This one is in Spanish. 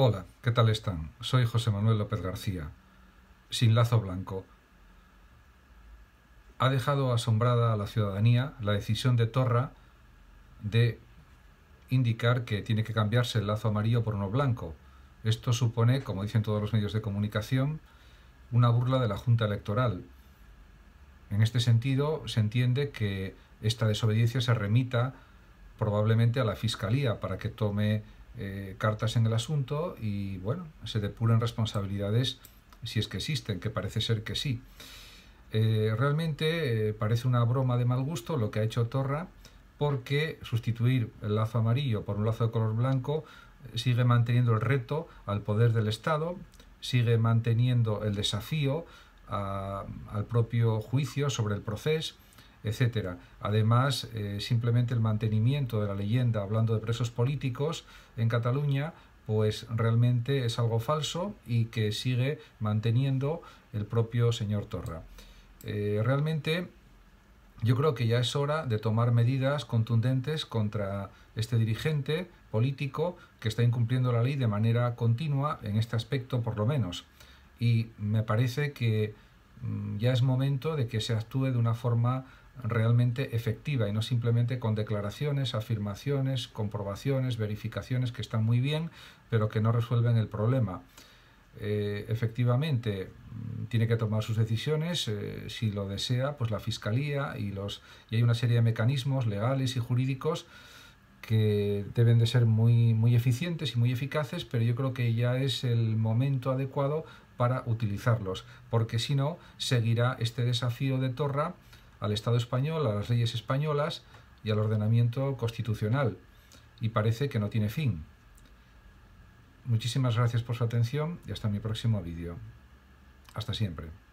Hola, ¿qué tal están? Soy José Manuel López García, sin lazo blanco. Ha dejado asombrada a la ciudadanía la decisión de Torra de indicar que tiene que cambiarse el lazo amarillo por uno blanco. Esto supone, como dicen todos los medios de comunicación, una burla de la Junta Electoral. En este sentido, se entiende que esta desobediencia se remita probablemente a la Fiscalía para que tome eh, cartas en el asunto y, bueno, se depuran responsabilidades si es que existen, que parece ser que sí. Eh, realmente eh, parece una broma de mal gusto lo que ha hecho Torra, porque sustituir el lazo amarillo por un lazo de color blanco sigue manteniendo el reto al poder del Estado, sigue manteniendo el desafío ah, al propio juicio sobre el proceso etc. Además, eh, simplemente el mantenimiento de la leyenda, hablando de presos políticos en Cataluña, pues realmente es algo falso y que sigue manteniendo el propio señor Torra. Eh, realmente yo creo que ya es hora de tomar medidas contundentes contra este dirigente político que está incumpliendo la ley de manera continua, en este aspecto por lo menos. Y me parece que mm, ya es momento de que se actúe de una forma realmente efectiva y no simplemente con declaraciones, afirmaciones, comprobaciones, verificaciones que están muy bien, pero que no resuelven el problema. Eh, efectivamente, tiene que tomar sus decisiones, eh, si lo desea, pues la Fiscalía y, los, y hay una serie de mecanismos legales y jurídicos que deben de ser muy, muy eficientes y muy eficaces, pero yo creo que ya es el momento adecuado para utilizarlos, porque si no, seguirá este desafío de Torra al Estado español, a las leyes españolas y al ordenamiento constitucional, y parece que no tiene fin. Muchísimas gracias por su atención y hasta mi próximo vídeo. Hasta siempre.